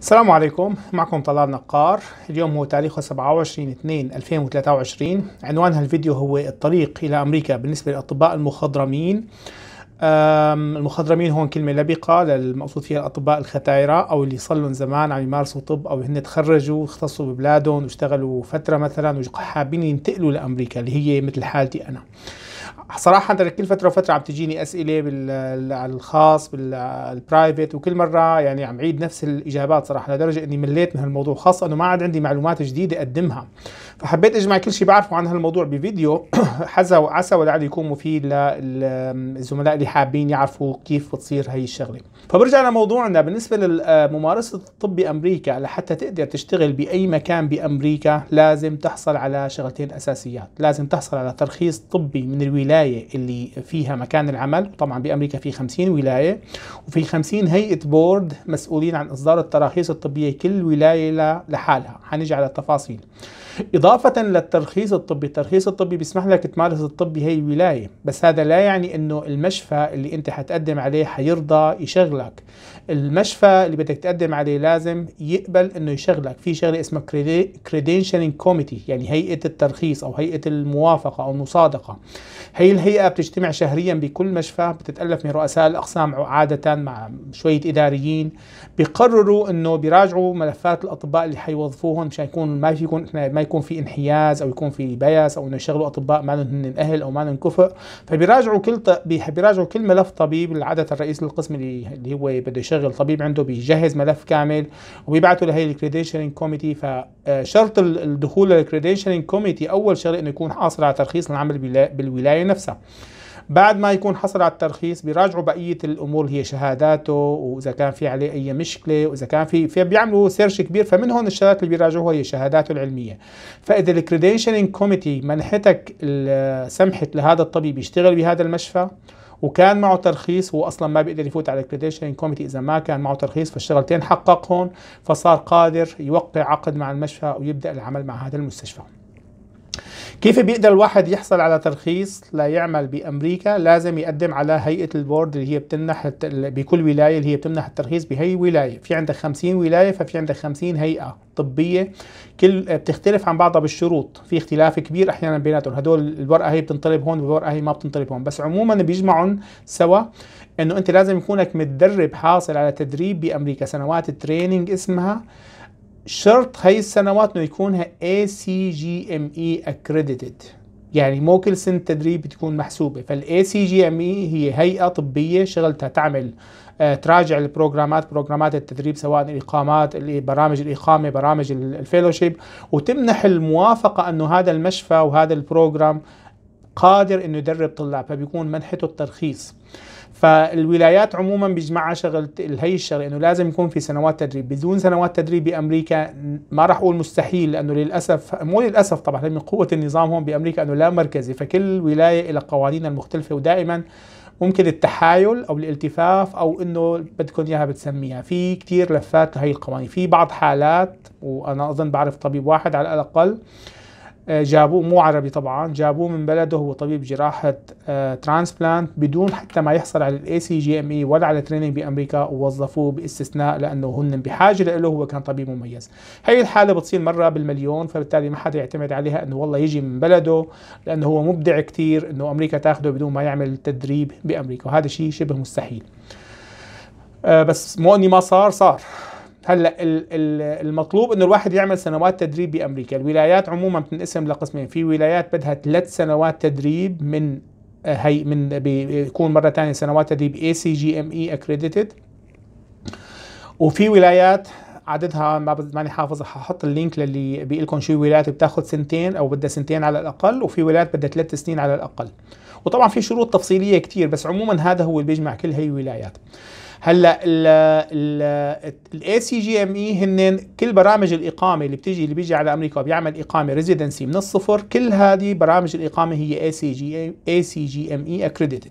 السلام عليكم معكم طلال نقار اليوم هو تاريخه 27 2 2023 عنوان هالفيديو هو الطريق الى امريكا بالنسبه للاطباء المخضرمين المخضرمين هون كلمه لبقه للمقصود فيها الاطباء الختايره او اللي صار لهم زمان عم يمارسوا طب او هن تخرجوا اختصوا ببلادهم واشتغلوا فتره مثلا وحابين ينتقلوا لامريكا اللي هي مثل حالتي انا صراحه انا كل فتره وفتره عم تجيني اسئله بال على الخاص بالبرايفت وكل مره يعني عم عيد نفس الاجابات صراحه لدرجه اني مليت من هالموضوع خاصه انه ما عاد عندي معلومات جديده اقدمها فحبيت اجمع كل شيء بعرفه عن هالموضوع بفيديو حزا وعسى ولعل يكون مفيد للزملاء اللي حابين يعرفوا كيف بتصير هي الشغله فبرجع لموضوعنا بالنسبه لممارسه آه، الطب بامريكا لحتى تقدر تشتغل باي مكان بامريكا لازم تحصل على شغلتين اساسيات لازم تحصل على ترخيص طبي من الولايه اللي فيها مكان العمل طبعا بامريكا في 50 ولايه وفي 50 هيئه بورد مسؤولين عن اصدار التراخيص الطبيه كل ولايه لحالها حنجي على التفاصيل إضافة للترخيص الطبي الترخيص الطبي بيسمح لك تمارس الطبي هي الولاية بس هذا لا يعني أنه المشفى اللي أنت حتقدم عليه حيرضى يشغلك المشفى اللي بدك تقدم عليه لازم يقبل انه يشغلك في شغله اسمها كريدينشالينج كوميتي يعني هيئه الترخيص او هيئه الموافقه او المصادقه هي الهيئه بتجتمع شهريا بكل مشفى بتتالف من رؤساء الاقسام عاده مع شويه اداريين بيقرروا انه بيراجعوا ملفات الاطباء اللي حيوظفوهم مشان يكون ما في يكون ما يكون في انحياز او يكون في بياس او انه يشغلوا اطباء ما لهم اهل او ما لهم كفء فبيراجعوا كل بيراجعوا كل ملف طبيب عاده الرئيس القسم اللي هو بده بيشتغل طبيب عنده بيجهز ملف كامل وبيبعته لهي الكريديشنينج كوميتي فشرط الدخول للكريديشنينج كوميتي اول شغله انه يكون حاصل على ترخيص العمل بالولايه نفسها بعد ما يكون حصل على الترخيص بيراجعوا بقيه الامور اللي هي شهاداته واذا كان في عليه اي مشكله واذا كان في بيعملوا سيرش كبير فمن هون الشغلات اللي بيراجعوها هي شهاداته العلميه فاذا الكريديشنينج كوميتي منحتك سمحت لهذا الطبيب يشتغل بهذا المشفى وكان معه ترخيص هو اصلا ما بيقدر يفوت على الكريديشن كوميتي اذا ما كان معه ترخيص فالشغلتين حققهم فصار قادر يوقع عقد مع المشفى ويبدا العمل مع هذا المستشفى كيف بيقدر الواحد يحصل على ترخيص لا يعمل بامريكا لازم يقدم على هيئه البورد اللي هي بتمنح بكل ولايه اللي هي بتمنح الترخيص بهي ولايه في عندك 50 ولايه ففي عندك 50 هيئه طبيه كل بتختلف عن بعضها بالشروط في اختلاف كبير احيانا بيناتهم هدول الورقه هي بتنطلب هون والورقه هي ما بتنطلب هون بس عموما بيجمعهم سوا انه انت لازم يكونك متدرب حاصل على تدريب بامريكا سنوات تريننج اسمها شرط هاي السنوات انه يكون اي سي جي ام اي اكريديتد يعني مو كل سنه تدريب بتكون محسوبه فالاي سي جي ام اي هي هيئه طبيه شغلتها تعمل آه، تراجع البروجرامات بروجرامات التدريب سواء الاقامات برامج الاقامه برامج الفيلوشيب وتمنح الموافقه انه هذا المشفى وهذا البروجرام قادر انه يدرب طلاب فبيكون منحته الترخيص فالولايات عموما بيجمعها شغل هي الشغله انه لازم يكون في سنوات تدريب بدون سنوات تدريب بامريكا ما راح اقول مستحيل لانه للاسف مو للاسف طبعا من قوه النظام هون بامريكا انه لا مركزي فكل ولايه لها قوانينها المختلفه ودائما ممكن التحايل او الالتفاف او انه بدكم اياها بتسميها في كثير لفات لهي القوانين في بعض حالات وانا اظن بعرف طبيب واحد على الاقل آه، جابوه مو عربي طبعا جابوه من بلده هو طبيب جراحة آه، ترانسبلانت بدون حتى ما يحصل على الاي سي جي ام اي ولا على تريننج بامريكا ووظفوه باستثناء لانه هن بحاجة له هو كان طبيب مميز هي الحالة بتصير مرة بالمليون فبالتالي ما حدا يعتمد عليها انه والله يجي من بلده لانه هو مبدع كثير انه امريكا تاخده بدون ما يعمل تدريب بامريكا وهذا شيء شبه مستحيل آه، بس مو اني ما صار صار هلا المطلوب انه الواحد يعمل سنوات تدريب بامريكا، الولايات عموما بتنقسم لقسمين، في ولايات بدها ثلاث سنوات تدريب من آه، هي من بيكون مره ثانيه سنوات تدريب اي سي جي ام اي اكريديتد وفي ولايات عددها ما ماني حافظ ححط اللينك للي بيقول لكم شو ولايات بتاخذ سنتين او بدها سنتين على الاقل وفي ولايات بدها ثلاث سنين على الاقل وطبعا في شروط تفصيليه كثير بس عموما هذا هو اللي بيجمع كل هي الولايات هلا الاي سي جي ام اي e هن كل برامج الاقامه اللي بتيجي اللي بيجي على امريكا وبيعمل اقامه ريزيدنسي من الصفر كل هذه برامج الاقامه هي اي سي جي اي سي جي ام اي اكريديتد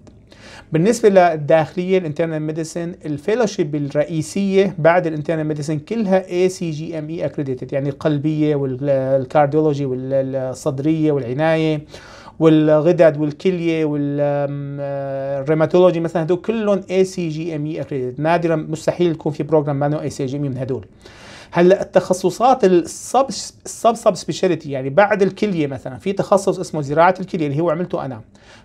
بالنسبة للداخلية الانترنال ميديسن الفيلوشيب الرئيسية بعد الانترنال ميديسن كلها اي سي جي ام اي اكريديتد يعني القلبية والكارديولوجي والصدرية والعناية والغدد والكليه والريماتولوجي آه، مثلا هدول كلهم اي سي جي ام اي اكريديت نادرا مستحيل يكون في بروجرام مانو اي سي جي ام اي من هدول هلا التخصصات السب السب سب سبيشاليتي يعني بعد الكليه مثلا في تخصص اسمه زراعه الكليه اللي هو عملته انا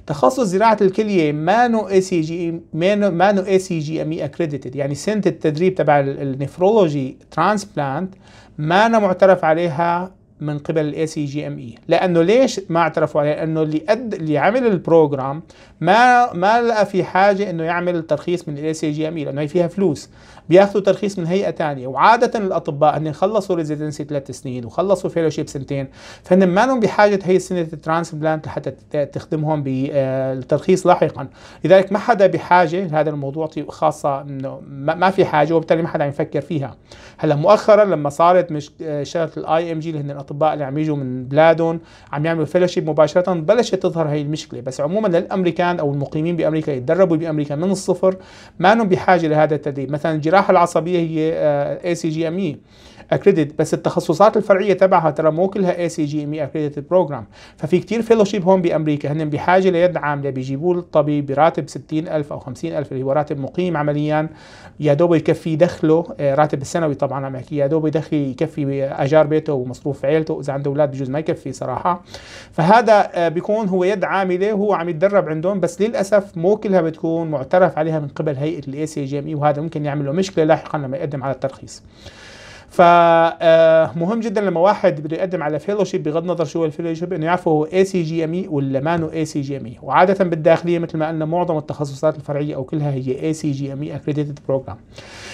تخصص زراعه الكليه مانو اي سي جي مانو مانو اي سي جي ام اي اكريديتد يعني سنه التدريب تبع النفرولوجي ترانسبلانت ما أنا معترف عليها من قبل الاي سي جي ام اي لانه ليش ما اعترفوا عليه لانه اللي قد اللي عمل البروجرام ما ما لقى في حاجه انه يعمل ترخيص من الاي سي جي ام اي لانه هي فيها فلوس بياخذوا ترخيص من هيئه ثانيه وعاده الاطباء هن خلصوا ريزيدنسي ثلاث سنين وخلصوا فيلوشيب سنتين فهن ما لهم بحاجه هي سنه الترانسبلانت لحتى تخدمهم بالترخيص آه، لاحقا لذلك ما حدا بحاجه لهذا الموضوع خاصه انه ما في حاجه وبالتالي ما حدا عم يفكر فيها هلا مؤخرا لما صارت مش آه، شغله الاي ام جي اللي هن الاطباء اللي عم يجوا من بلادهم عم يعملوا فيلوشيب مباشره بلشت تظهر هي المشكله بس عموما للامريكان او المقيمين بامريكا يتدربوا بامريكا من الصفر ما لهم بحاجه لهذا التدريب مثلا الجراحة العصبية هي آه، ACGME اكريديت بس التخصصات الفرعيه تبعها ترى مو كلها اي سي جي ام اي اكريديت بروجرام ففي كثير فيلوشيب هون بامريكا هن بحاجه ليد عامله بيجيبوا الطبيب براتب 60000 او 50000 اللي هو راتب مقيم عمليا يا دوب يكفي دخله آه، راتب السنوي طبعا عم بحكي يا دوب يدخل يكفي اجار بيته ومصروف عيلته اذا عنده اولاد بجوز ما يكفي صراحه فهذا آه، بيكون هو يد عامله هو عم يتدرب عندهم بس للاسف مو كلها بتكون معترف عليها من قبل هيئه الاي سي جي ام اي وهذا ممكن يعمل له مشكله لاحقا لما يقدم على الترخيص فمهم آه، جدا لما واحد بده يقدم على فيلوشيب بغض النظر شو الفيلوشيب انه يعرفه هو اي سي جي ام اي ولا مانو اي سي جي ام اي وعاده بالداخليه مثل ما قلنا معظم التخصصات الفرعيه او كلها هي اي سي جي ام اي اكريديتد بروجرام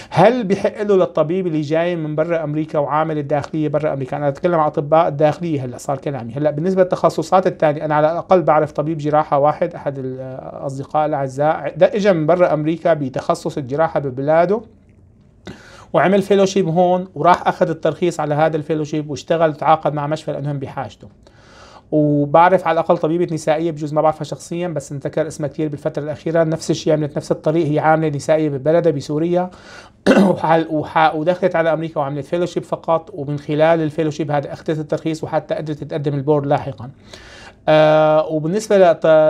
هل بحق له للطبيب اللي جاي من برا امريكا وعامل الداخليه برا امريكا انا اتكلم عن اطباء الداخليه هلا صار كلامي هلا بالنسبه للتخصصات الثانيه انا على الاقل بعرف طبيب جراحه واحد احد الاصدقاء آه، الاعزاء ده اجى من برا امريكا بتخصص الجراحه ببلاده وعمل فيلوشيب هون وراح اخذ الترخيص على هذا الفيلوشيب واشتغل وتعاقد مع مشفى لانهم بحاجته وبعرف على الاقل طبيبه نسائيه بجوز ما بعرفها شخصيا بس انذكر اسمها كثير بالفتره الاخيره نفس الشيء عملت نفس الطريق هي عامله نسائيه ببلدها بسوريا ودخلت على امريكا وعملت فيلوشيب فقط ومن خلال الفيلوشيب هذا اخذت الترخيص وحتى قدرت تقدم البورد لاحقا آه وبالنسبه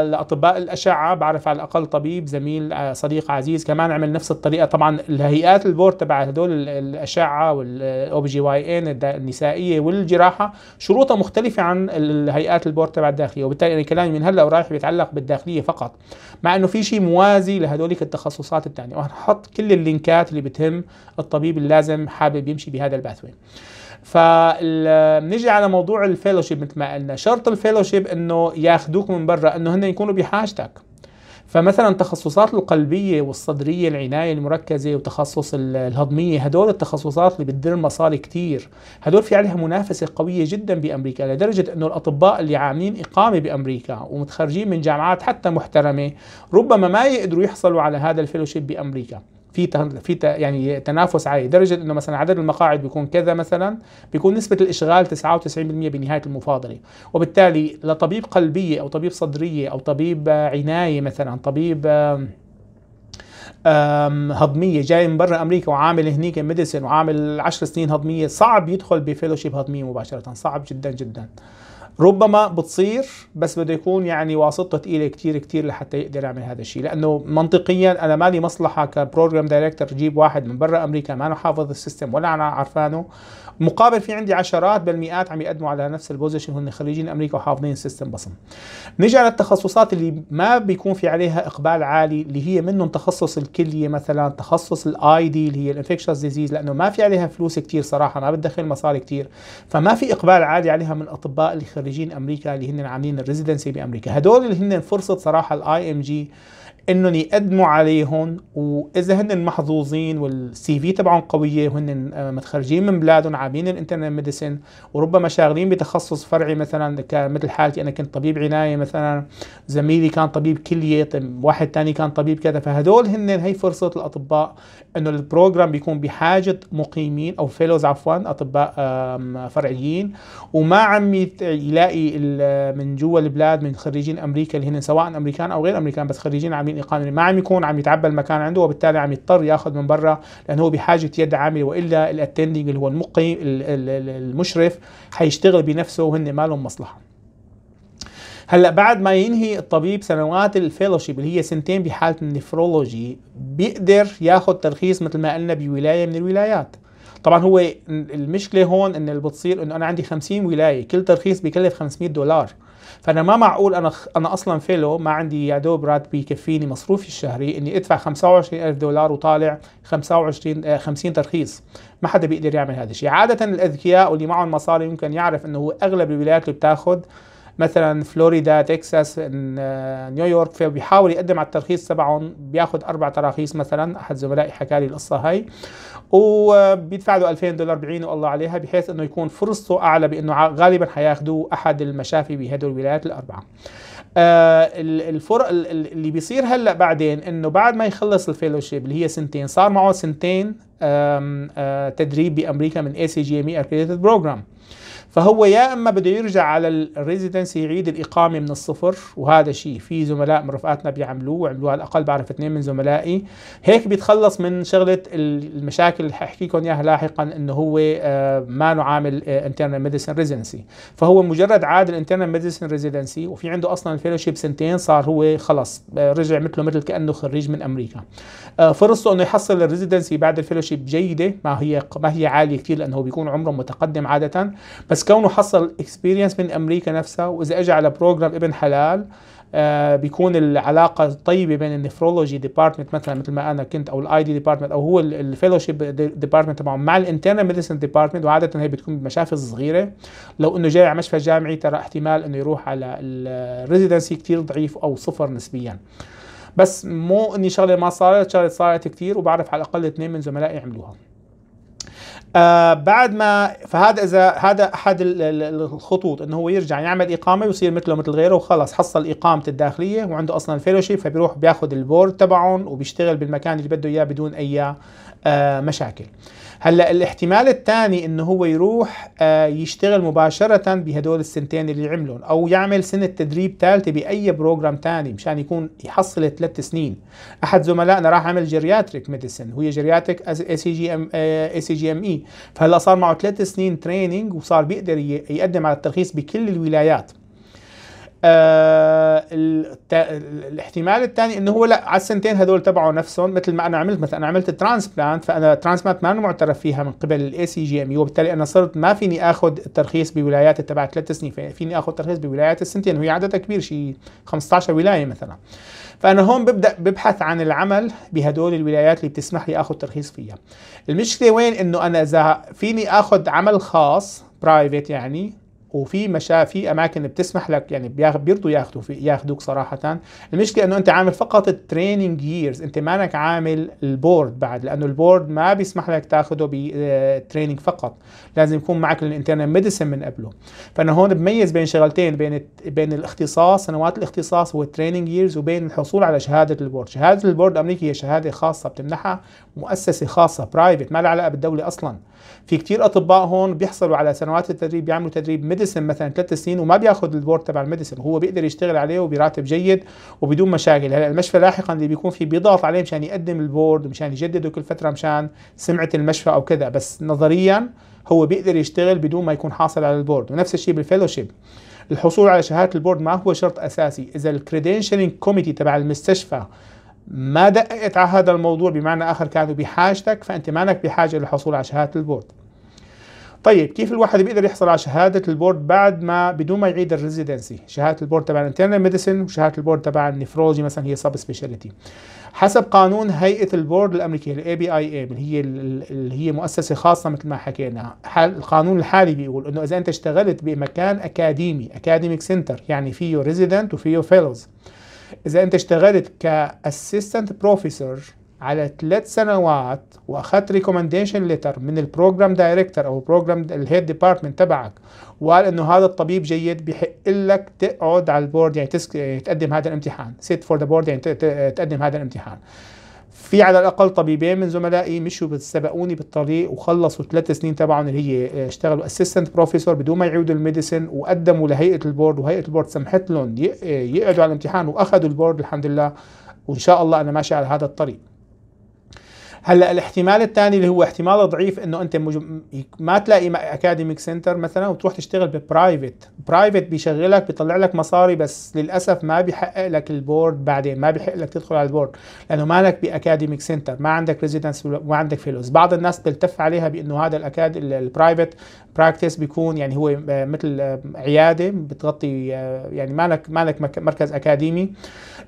لاطباء الاشعه بعرف على الاقل طبيب زميل آه، صديق عزيز كمان عمل نفس الطريقه طبعا الهيئات البورد تبع هدول الاشعه والاو بي جي واي ان النسائيه والجراحه شروطها مختلفه عن الهيئات البورد تبع الداخليه وبالتالي انا كلامي من هلا ورايح بيتعلق بالداخليه فقط مع انه في شيء موازي لهدوليك التخصصات الثانيه وهنحط كل اللينكات اللي بتهم الطبيب اللازم حابب يمشي بهذا الباثوين فبنيجي على موضوع الفيلوشيب مثل ما قلنا شرط الفيلوشيب انه ياخذوك من برا انه هن يكونوا بحاجتك فمثلا تخصصات القلبيه والصدريه العنايه المركزه وتخصص الهضميه هدول التخصصات اللي بتدر مصاري كثير هدول في عليها منافسه قويه جدا بامريكا لدرجه انه الاطباء اللي عاملين اقامه بامريكا ومتخرجين من جامعات حتى محترمه ربما ما يقدروا يحصلوا على هذا الفيلوشيب بامريكا في في يعني تنافس عالي لدرجه انه مثلا عدد المقاعد بيكون كذا مثلا بيكون نسبه الاشغال 99% بنهايه المفاضله وبالتالي لطبيب قلبيه او طبيب صدريه او طبيب عنايه مثلا طبيب هضميه جاي من برا امريكا وعامل هنيك ميديسن وعامل 10 سنين هضميه صعب يدخل بفيلوشيب هضميه مباشره صعب جدا جدا ربما بتصير بس بده يكون يعني واسطه ثقيله كثير كثير لحتى يقدر يعمل هذا الشيء لانه منطقيا انا مالي مصلحه كبروجرام دايركتور جيب واحد من برا امريكا ما انا حافظ السيستم ولا انا عارفانه مقابل في عندي عشرات بل مئات عم يقدموا على نفس البوزيشن هن خريجين امريكا وحافظين السيستم بصم نيجي على التخصصات اللي ما بيكون في عليها اقبال عالي اللي هي منهم تخصص الكليه مثلا تخصص الاي دي اللي هي الانفكشس ديزيز لانه ما في عليها فلوس كثير صراحه ما بتدخل مصاري كثير فما في اقبال عالي عليها من اطباء اللي خريجين خريجين امريكا اللي هن عاملين الريزيدنسي بامريكا هدول اللي هن فرصه صراحه الاي ام جي انهم يقدموا عليهم واذا هن محظوظين والسي في تبعهم قويه وهن آه، متخرجين من بلادهم عاملين الانترنت ميديسن وربما شاغلين بتخصص فرعي مثلا مثل حالتي انا كنت طبيب عنايه مثلا زميلي كان طبيب كليه واحد ثاني كان طبيب كذا فهدول هن هي فرصه الاطباء انه البروجرام بيكون بحاجه مقيمين او فيلوز عفوا اطباء فرعيين وما عم يلاقي من جوا البلاد من خريجين امريكا اللي هن سواء امريكان او غير امريكان بس خريجين عاملين الإقامة ما عم يكون عم يتعبى المكان عنده وبالتالي عم يضطر ياخذ من برا لانه هو بحاجه يد عامله والا الاتندنج اللي هو المقيم المشرف حيشتغل بنفسه وهن ما لهم مصلحه هلا بعد ما ينهي الطبيب سنوات الفيلوشيب اللي هي سنتين بحاله النفرولوجي بيقدر ياخذ ترخيص مثل ما قلنا بولايه من الولايات طبعا هو المشكله هون ان اللي بتصير انه انا عندي 50 ولايه كل ترخيص بيكلف 500 دولار فانا ما معقول انا انا اصلا فيلو ما عندي يا دوب راتبي يكفيني مصروفي الشهري اني ادفع 25000 دولار وطالع 25 50 آه، ترخيص ما حدا بيقدر يعمل هذا الشيء عاده الاذكياء واللي معهم مصاري يمكن يعرف انه هو اغلب الولايات اللي بتاخذ مثلا فلوريدا تكساس آه، نيويورك فبيحاول يقدم على الترخيص تبعهم بياخذ اربع تراخيص مثلا احد زملائي حكى لي القصه هاي وبيدفع له 2000 دولار بعينه الله عليها بحيث انه يكون فرصته اعلى بانه غالبا حياخذوه احد المشافي بهدول الولايات الاربعه. آه الفرق اللي بيصير هلا بعدين انه بعد ما يخلص الفيلوشيب اللي هي سنتين صار معه سنتين آم آم آه، تدريب بامريكا من اي سي جي ام اي بروجرام فهو يا اما بده يرجع على الريزيدنس يعيد الاقامه من الصفر وهذا شيء في زملاء من رفقاتنا بيعملوه وعملوه على الاقل بعرف اثنين من زملائي هيك بيتخلص من شغله المشاكل اللي حاحكي لكم اياها لاحقا انه هو آه، ما نوع عامل انترنال ميديسن ريزيدنسي فهو مجرد عاد الانترنال ميديسن ريزيدنسي وفي عنده اصلا الفيلوشيب سنتين صار هو خلص آه، رجع مثله مثل كانه خريج من امريكا آه، فرصته انه يحصل الريزيدنسي بعد الفيلوشيب جيده ما هي ما هي عاليه كثير لانه بيكون عمره متقدم عاده بس بس كونه حصل اكسبيرينس من امريكا نفسها واذا اجى على بروجرام ابن حلال آه بيكون العلاقه طيبه بين النفرولوجي ديبارتمنت مثلا مثل ما انا كنت او الاي دي ديبارتمنت او هو الفيلوشيب ديبارتمنت تبعه مع الانترنال ميديسن ديبارتمنت وعاده هي بتكون بمشافي صغيره لو انه جاي على مشفى جامعي ترى احتمال انه يروح على الريزيدنسي كثير ضعيف او صفر نسبيا بس مو اني شغله ما صارت شغله صارت كثير وبعرف على الاقل اثنين من زملائي عملوها آه بعد ما فهذا اذا هذا احد الخطوط انه هو يرجع يعمل اقامه ويصير مثله مثل غيره وخلص حصل اقامه الداخليه وعنده اصلا فيلوشيب فبيروح بياخذ البورد تبعهم وبيشتغل بالمكان اللي بده اياه بدون اي آه مشاكل. هلا الاحتمال الثاني انه هو يروح آه، يشتغل مباشره بهدول السنتين اللي عملهم او يعمل سنه تدريب ثالثه باي بروجرام ثاني مشان يكون يحصل ثلاث سنين احد زملائنا راح عمل جيرياتريك ميديسن وهي جيرياتريك اي سي جي ام اي سي جي ام اي فهلا صار معه ثلاث سنين تريننج وصار بيقدر يقدم على الترخيص بكل الولايات آه الاحتمال الثاني انه هو لا على السنتين هذول تبعه نفسهم مثل ما انا عملت مثلا انا عملت ترانسبلانت فانا ترانسبلانت ما معترف فيها من قبل الاي سي جي ام يو وبالتالي انا صرت ما فيني اخذ الترخيص بولايات تبع ثلاث سنين فيني اخذ ترخيص بولايات السنتين وهي عددها كبير شيء 15 ولايه مثلا فانا هون ببدا ببحث عن العمل بهدول الولايات اللي بتسمح لي اخذ ترخيص فيها المشكله وين انه انا اذا فيني اخذ عمل خاص برايفت يعني وفي مشا في اماكن بتسمح لك يعني بيرضوا ياخذوا ياخذوك صراحه المشكله انه انت عامل فقط التريننج ييرز انت مانك عامل البورد بعد لانه البورد ما بيسمح لك تاخذه بتريننج آه، فقط لازم يكون معك الانترنال ميديسن من قبله فانا هون بميز بين شغلتين بين بين الاختصاص سنوات الاختصاص والتريننج ييرز وبين الحصول على شهاده البورد شهاده البورد الامريكي هي شهاده خاصه بتمنحها مؤسسه خاصه برايفت ما لها علاقه بالدوله اصلا في كتير اطباء هون بيحصلوا على سنوات التدريب بيعملوا تدريب ميديسن مثلا ثلاث سنين وما بياخذ البورد تبع الميديسن هو بيقدر يشتغل عليه وبراتب جيد وبدون مشاكل هلا المشفى لاحقا اللي بيكون فيه بيضغط عليه مشان يقدم البورد ومشان يجدده كل فتره مشان سمعه المشفى او كذا بس نظريا هو بيقدر يشتغل بدون ما يكون حاصل على البورد ونفس الشيء بالفيلوشيب الحصول على شهاده البورد ما هو شرط اساسي اذا الكريدنشلينج كوميتي تبع المستشفى ما دققت على هذا الموضوع بمعنى آخر كانوا بحاجتك فأنت مانك بحاجة للحصول على شهادة البورد طيب كيف الواحد بيقدر يحصل على شهادة البورد بعد ما بدون ما يعيد الريزيدنسي شهادة البورد تبع الانترنال ميديسن وشهادة البورد تبع النفرولوجي مثلا هي سب سبيشاليتي حسب قانون هيئة البورد الأمريكية الاي بي اي اي اللي هي اللي هي مؤسسة خاصة مثل ما حكينا القانون الحالي بيقول إنه إذا أنت اشتغلت بمكان أكاديمي أكاديميك سنتر يعني فيه ريزيدنت وفيه فيلوز اذا انت اشتغلت كاسيستنت بروفيسور على ثلاث سنوات واخذت ريكومنديشن ليتر من البروجرام دايركتور او البروجرام الهيد ديبارتمنت تبعك وقال انه هذا الطبيب جيد بحق لك تقعد على البورد يعني تسك... تقدم هذا الامتحان سيت فور ذا بورد يعني تقدم هذا الامتحان في على الاقل طبيبين من زملائي مشوا سبقوني بالطريق وخلصوا ثلاث سنين تبعهم اللي هي آه، اشتغلوا اسيستنت بروفيسور بدون ما يعودوا الميديسن وقدموا لهيئه البورد وهيئه البورد سمحت لهم آه، يقعدوا على الامتحان واخذوا البورد الحمد لله وان شاء الله انا ماشي على هذا الطريق هلا الاحتمال الثاني اللي هو احتمال ضعيف انه انت ما تلاقي اكاديميك سنتر مثلا وتروح تشتغل ببرايفت برايفت بيشغلك بيطلع لك مصاري بس للاسف ما بيحقق لك البورد بعدين ما بيحقق لك تدخل على البورد لانه لك باكاديميك سنتر ما عندك ريزيدنس وما عندك فيلوز بعض الناس بتلتف عليها بانه هذا الاكاد البرايفت براكتس بيكون يعني هو آه، مثل آه، عياده بتغطي آه، يعني ما لك مركز اكاديمي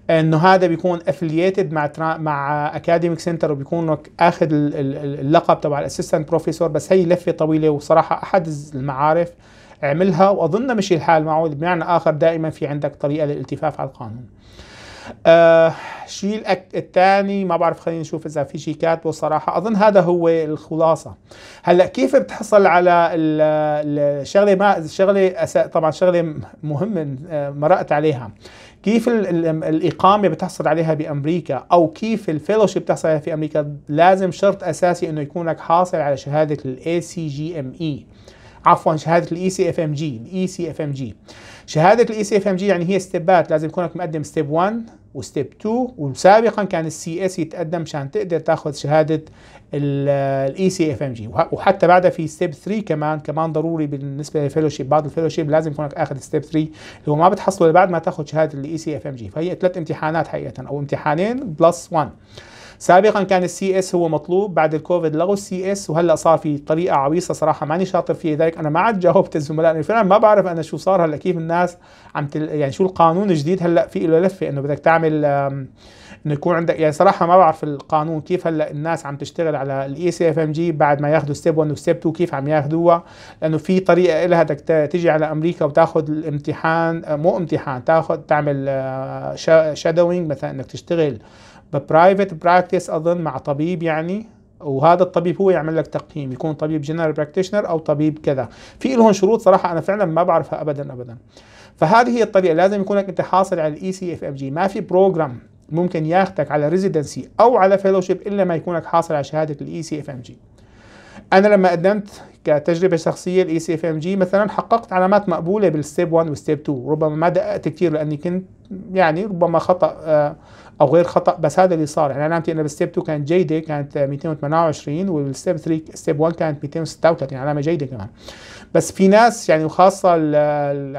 انه هذا بيكون افلييتد مع مع اكاديميك سنتر وبيكون اخذ اللقب تبع الاسيستنت بروفيسور بس هي لفه طويله وصراحه احد المعارف عملها واظن مشي الحال معه بمعنى اخر دائما في عندك طريقه للالتفاف على القانون الشيء آه الثاني ما بعرف خلينا نشوف اذا في شيء كاتبه صراحه اظن هذا هو الخلاصه هلا كيف بتحصل على الشغله ما الشغله طبعا شغله مهمه آه، مرقت عليها كيف الإقامة بتحصل عليها بأمريكا أو كيف الفيلوشيب بتحصل عليها في أمريكا لازم شرط أساسي أنه يكون لك حاصل على شهادة الاي سي جي ام اي عفوا شهادة الاي سي اف ام جي الاي سي اف ام جي شهادة الاي سي اف ام جي يعني هي ستيبات لازم يكون لك مقدم ستيب 1 وستيب 2 وسابقا كان السي اس يتقدم مشان تقدر تاخذ شهاده الاي سي اف ام جي وحتى بعدها في ستيب 3 كمان كمان ضروري بالنسبه للفيلوشيب بعض الفيلوشيب لازم يكون اخذ ستيب 3 اللي هو ما بتحصله بعد ما تاخذ شهاده الاي سي اف ام جي فهي ثلاث امتحانات حقيقه او امتحانين بلس 1 سابقا كان السي اس هو مطلوب بعد الكوفيد لغوا السي اس وهلا صار في طريقه عويصه صراحه ماني شاطر فيها ذلك انا ما عاد جاوبت الزملاء انه فعلا ما بعرف انا شو صار هلا كيف الناس عم تل... يعني شو القانون الجديد هلا في له لفه انه بدك تعمل انه يكون عندك يعني صراحه ما بعرف القانون كيف هلا الناس عم تشتغل على الاي سي اف ام جي بعد ما ياخذوا ستيب 1 وستيب 2 كيف عم ياخذوها لانه في طريقه لها بدك تيجي على امريكا وتاخذ الامتحان آه، مو امتحان تاخذ تعمل آه، شادوينج مثلا انك تشتغل ببرايفت براكتس اظن مع طبيب يعني وهذا الطبيب هو يعمل لك تقييم يكون طبيب جنرال براكتيشنر او طبيب كذا في لهم شروط صراحه انا فعلا ما بعرفها ابدا ابدا فهذه هي الطريقه لازم يكونك انت حاصل على الاي سي اف ام جي ما في بروجرام ممكن ياخذك على ريزيدنسي او على فيلوشيب الا ما يكونك حاصل على شهاده الاي سي اف ام جي انا لما قدمت كتجربه شخصيه الاي سي اف ام جي مثلا حققت علامات مقبوله بالستيب 1 والستيب 2 ربما ما دققت كثير لاني كنت يعني ربما خطا آه، او غير خطا بس هذا اللي صار يعني علامتي انا بالستيب 2 كانت جيده كانت 228 والستيب 3 ستيب 1 كانت 236 يعني علامه جيده كمان بس في ناس يعني وخاصه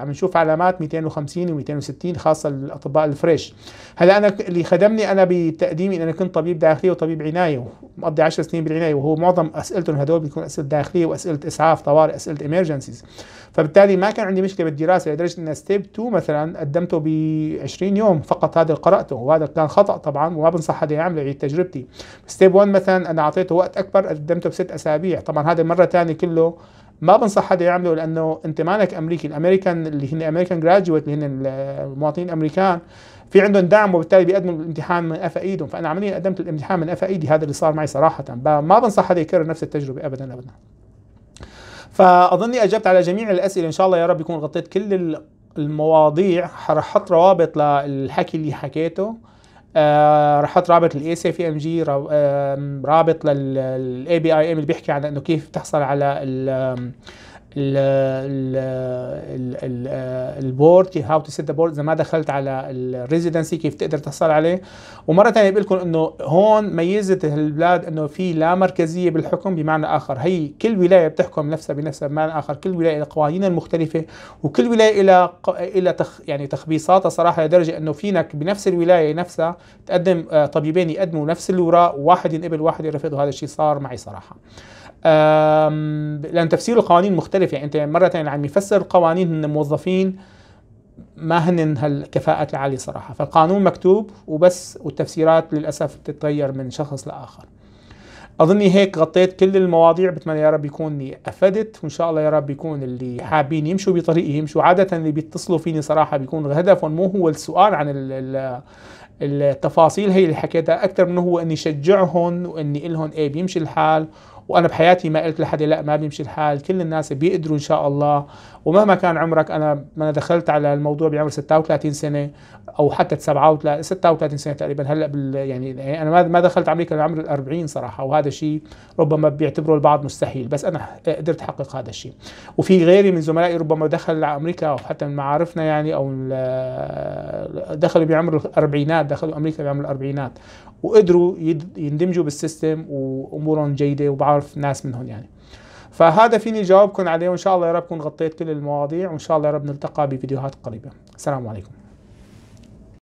عم نشوف علامات 250 و260 خاصه الاطباء الفريش هلا انا اللي خدمني انا بتقديمي انا كنت طبيب داخلي وطبيب عنايه ومقضي 10 سنين بالعنايه وهو معظم اسئلتهم هدول بتكون اسئله داخليه واسئله اسعاف طوارئ اسئله ايمرجنسيز فبالتالي ما كان عندي مشكله بالدراسه لدرجه ان ستيب 2 مثلا قدمته ب 20 يوم فقط هذا اللي قراته وهذا كان خطا طبعا وما بنصح حدا يعمله يعيد تجربتي ستيب 1 مثلا انا اعطيته وقت اكبر قدمته بست اسابيع طبعا هذا مره ثانيه كله ما بنصح حدا يعمله لانه انت مالك امريكي الامريكان اللي هن امريكان جراجويت اللي هن المواطنين الامريكان في عندهم دعم وبالتالي بيقدموا الامتحان من قفا ايدهم e. فانا عمليا قدمت الامتحان من قفا ايدي e. هذا اللي صار معي صراحه ما بنصح حدا يكرر نفس التجربه ابدا ابدا فاظني اجبت على جميع الاسئله ان شاء الله يا رب يكون غطيت كل المواضيع رح احط روابط للحكي اللي حكيته آه راح احط رابط الاي سي في ام جي رابط للاي بي اي ام اللي بيحكي عن انه كيف تحصل على البورد هاو تو سيت ذا بورد اذا ما دخلت على الريزيدنسي كيف تقدر تحصل عليه ومره ثانيه بقول لكم انه هون ميزه البلاد انه في لا مركزيه بالحكم بمعنى اخر هي كل ولايه بتحكم نفسها بنفسها بمعنى اخر كل ولايه لها قوانينها المختلفه وكل ولايه ق... لها تخ يعني تخبيصاتها صراحه لدرجه انه فينك بنفس الولايه نفسها تقدم آه، طبيبين يقدموا نفس الوراء واحد ينقبل واحد يرفض وهذا الشيء صار معي صراحه لان تفسير القوانين مختلف مختلف يعني انت مره عم يعني يفسر القوانين ان موظفين ما هن هالكفاءات العاليه صراحه فالقانون مكتوب وبس والتفسيرات للاسف بتتغير من شخص لاخر اظني هيك غطيت كل المواضيع بتمنى يا رب يكون افدت وان شاء الله يا رب يكون اللي حابين يمشوا بطريقي يمشوا عاده اللي بيتصلوا فيني صراحه بيكون هدفهم مو هو السؤال عن الـ التفاصيل هي اللي حكيتها اكثر من هو اني شجعهم واني لهم ايه بيمشي الحال وانا بحياتي ما قلت لحد لا ما بيمشي الحال كل الناس بيقدروا ان شاء الله ومهما كان عمرك انا ما دخلت على الموضوع بعمر 36 سنه او حتى 37 36 سنه تقريبا هلا بال يعني انا ما دخلت امريكا لعمر ال 40 صراحه وهذا شيء ربما بيعتبره البعض مستحيل بس انا قدرت احقق هذا الشيء وفي غيري من زملائي ربما دخل على امريكا او حتى من معارفنا يعني او دخلوا بعمر الاربعينات دخلوا امريكا بعمر الاربعينات وقدروا يندمجوا بالسيستم وامورهم جيده وبعرف ناس منهم يعني فهذا فيني جاوبكم عليه وان شاء الله يا رب كون غطيت كل المواضيع وان شاء الله يا رب نلتقى بفيديوهات قريبه السلام عليكم